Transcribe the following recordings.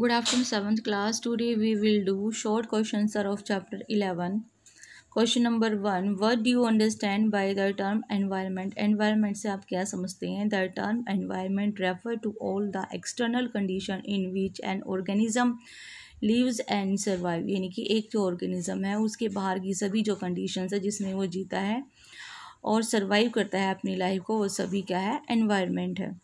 Good afternoon seventh class today we will do short question sir of chapter eleven question number one what do you understand by the term environment environment से आप क्या समझते हैं the term environment refer to all the external condition in which an organism lives and survive यानी कि एक जो organism है उसके बाहर की सभी जो कंडीशन है जिसमें वो जीता है और सर्वाइव करता है अपनी लाइफ को वो सभी क्या है एनवायरनमेंट है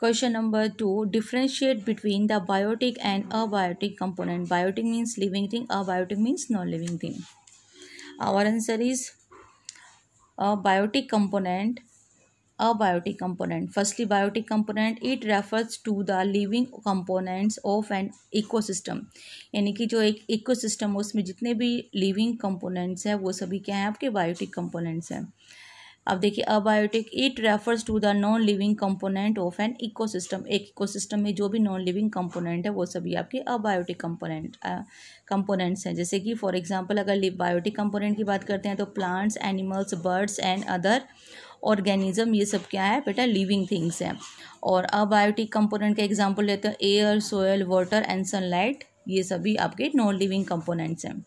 question number two differentiate between the biotic and abiotic component biotic means living thing abiotic means non living thing our answer is a biotic component abiotic component firstly biotic component it refers to the living components of an system यानी कि जो एक eco system है उसमें जितने भी living components हैं वो सभी क्या हैं आपके बायोटिक कंपोनेंट्स हैं अब देखिए abiotic it refers to the non living component of an ecosystem एक इकोसिस्टम में जो भी नॉन लिविंग कंपोनेंट है वो सभी आपके अबायोटिक कंपोनेंट कंपोनेंट्स हैं जैसे कि फॉर एग्जांपल अगर बायोटिक कंपोनेंट की बात करते हैं तो plants animals birds and other organism ये सब क्या है बेटा लिविंग थिंग्स हैं और अबायोटिक कंपोनेंट का एग्जाम्पल लेते हैं air soil water and sunlight ये सभी आपके नॉन लिविंग कंपोनेंट्स हैं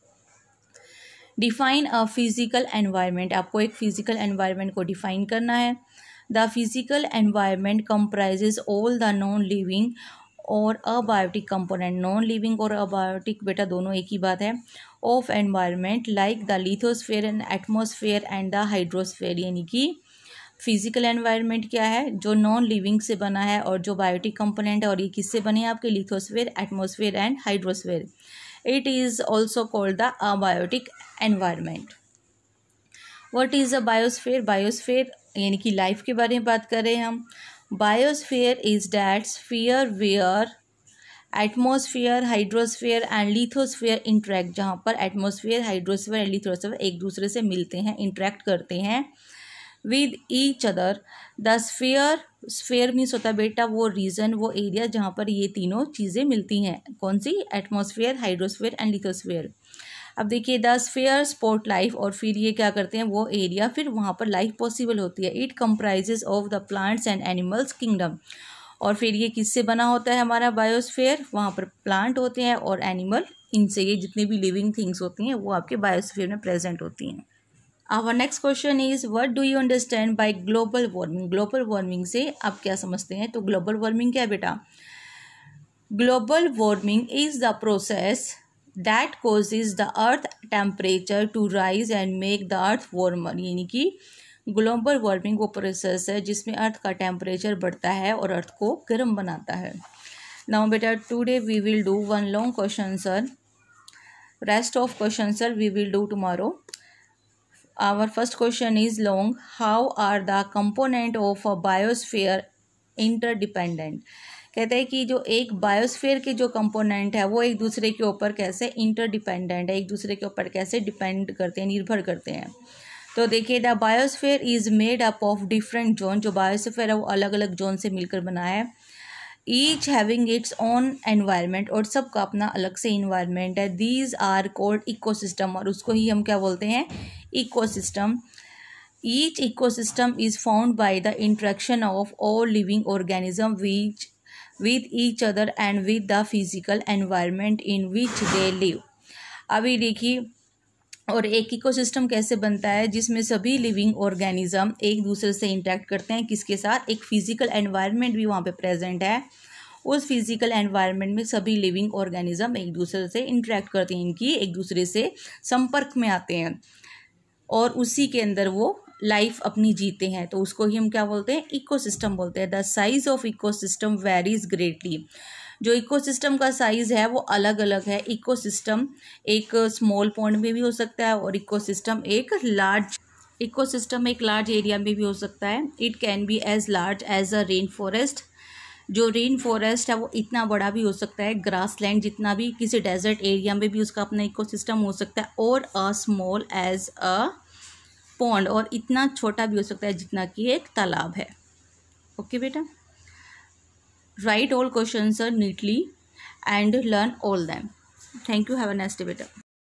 डिफाइन अ फिज़िकल एनवायरनमेंट आपको एक फ़िज़िकल एनवायरनमेंट को डिफ़ाइन करना है the physical environment comprises all the non living और अबायोटिक कंपोनेंट नॉन लिविंग और अबायोटिक बेटा दोनों एक ही बात है of environment like the lithosphere and atmosphere and the hydrosphere यानी कि फिजिकल एनवायरनमेंट क्या है जो नॉन लिविंग से बना है और जो बायोटिक कंपोनेंट है और ये किससे बने हैं आपके lithosphere atmosphere and hydrosphere It is also called the abiotic environment. What is a biosphere? Biosphere यानी कि लाइफ के बारे में बात हैं हम biosphere is that sphere where atmosphere hydrosphere and lithosphere interact जहाँ पर एटमोसफियर हाइड्रोस्फीयर एंड लिथोस्फीयर एक दूसरे से मिलते हैं इंट्रैक्ट करते हैं with each other the sphere sphere means होता है बेटा वो रीजन वो एरिया जहाँ पर ये तीनों चीज़ें मिलती हैं कौन सी एटमोसफेयर हाइड्रोस्फेयर एंड लिथोस्फेयर अब देखिए द स्फेयर स्पॉट लाइफ और फिर ये क्या करते हैं वो एरिया फिर वहाँ पर लाइफ पॉसिबल होती है it comprises of the plants and animals kingdom और फिर ये किससे बना होता है हमारा बायोस्फेयर वहाँ पर प्लांट होते हैं और एनिमल इनसे ये जितने भी लिविंग थिंग्स होती हैं वो आपके बायोस्फेयर में प्रेजेंट होती हैं our next question is what do you understand by global warming global warming से आप क्या समझते हैं तो ग्लोबल वार्मिंग क्या बेटा global warming is the process that is the earth temperature to rise and make the earth warmer यानी कि ग्लोबल वार्मिंग वो प्रोसेस है जिसमें अर्थ का टेम्परेचर बढ़ता है और अर्थ को गर्म बनाता है नाउ बेटा today we will do one long question sir rest of question sir we will do tomorrow our first question is long how are the component of a biosphere interdependent कहते हैं कि जो एक बायोस्फेयर के जो component है वो एक दूसरे के ऊपर कैसे इंटरडिपेंडेंट है एक दूसरे के ऊपर कैसे डिपेंड करते हैं निर्भर करते हैं तो देखिए the biosphere is made up of different zone जो बायोस्फेयर है वो अलग अलग जोन से मिलकर बना है each having its own environment और सबका अपना अलग से इन्वायरमेंट है दीज आर कोल्ड इको और उसको ही हम क्या बोलते हैं ecosystem each ecosystem is found by the interaction of all living organism which with each other and with the physical environment in which they live अभी देखिए और एक इकोसिस्टम कैसे बनता है जिसमें सभी लिविंग ऑर्गेनिज्म एक दूसरे से इंटरेक्ट करते हैं किसके साथ एक फिज़िकल एनवायरनमेंट भी वहाँ पे प्रेजेंट है उस फिज़िकल एनवायरनमेंट में सभी लिविंग ऑर्गेनिज्म एक दूसरे से इंटरेक्ट करते हैं इनकी एक दूसरे से संपर्क में आते हैं और उसी के अंदर वो लाइफ अपनी जीते हैं तो उसको ही हम क्या बोलते हैं इकोसिस्टम बोलते हैं the size of ecosystem varies greatly जो इकोसिस्टम का साइज़ है वो अलग अलग है इकोसिस्टम एक स्मॉल पॉइंट में भी हो सकता है और इकोसिस्टम एक लार्ज इकोसिस्टम एक लार्ज एरिया में भी हो सकता है it can be as large as a rain forest जो रेन फॉरेस्ट है वो इतना बड़ा भी हो सकता है ग्रास लैंड जितना भी किसी डेजर्ट एरिया में भी उसका अपना इकोसिस्टम हो सकता है और a small as a pond और इतना छोटा भी हो सकता है जितना कि एक तालाब है ओके बेटा write all questions neatly and learn all them thank you have a nice day